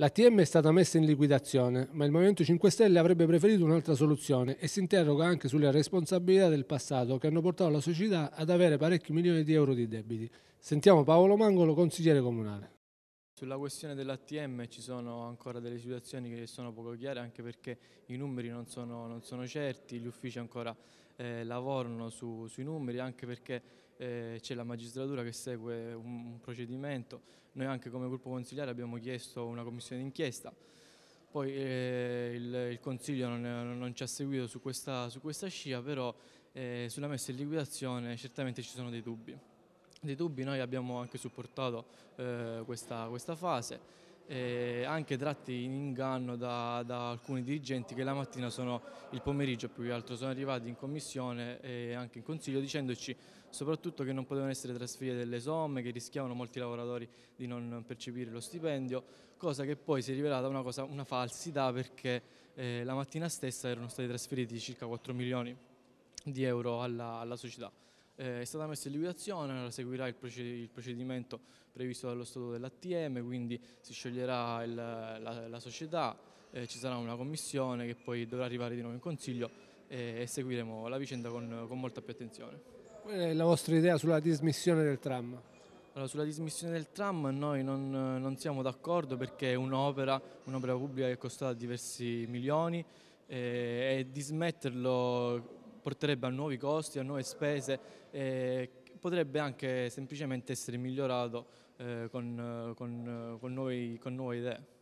L'ATM è stata messa in liquidazione, ma il Movimento 5 Stelle avrebbe preferito un'altra soluzione e si interroga anche sulle responsabilità del passato che hanno portato la società ad avere parecchi milioni di euro di debiti. Sentiamo Paolo Mangolo, consigliere comunale. Sulla questione dell'ATM ci sono ancora delle situazioni che sono poco chiare anche perché i numeri non sono, non sono certi, gli uffici ancora eh, lavorano su, sui numeri anche perché eh, c'è la magistratura che segue un, un, procedimento. Noi anche come gruppo consigliare abbiamo chiesto una commissione d'inchiesta, poi eh, il, il, Consiglio non, non, ci ha seguito su questa, su questa scia, però eh, sulla messa in liquidazione certamente ci sono dei dubbi dei dubbi noi abbiamo anche supportato eh, questa, questa, fase anche tratti in inganno da, da, alcuni dirigenti che la mattina sono, il pomeriggio più che altro, sono arrivati in commissione e anche in consiglio dicendoci soprattutto che non potevano essere trasferite delle somme, che rischiavano molti lavoratori di non percepire lo stipendio, cosa che poi si è rivelata una, cosa, una falsità perché eh, la mattina stessa erano stati trasferiti circa 4 milioni di euro alla, alla società. Eh, è stata messa in liquidazione, ora seguirà il, procedimento previsto dallo Stato dell'ATM, quindi si scioglierà il, la, la, società, eh, ci sarà una commissione che poi dovrà arrivare di nuovo in Consiglio e, eh, e seguiremo la vicenda con, con molta più attenzione. Qual è la vostra idea sulla dismissione del tram? Allora, sulla dismissione del tram noi non, non siamo d'accordo perché è un'opera un pubblica che è costata diversi milioni e, eh, e dismetterlo porterebbe a nuovi costi, a nuove spese e potrebbe anche semplicemente essere migliorato eh, con, eh, con, eh, con, nuovi, con nuove idee.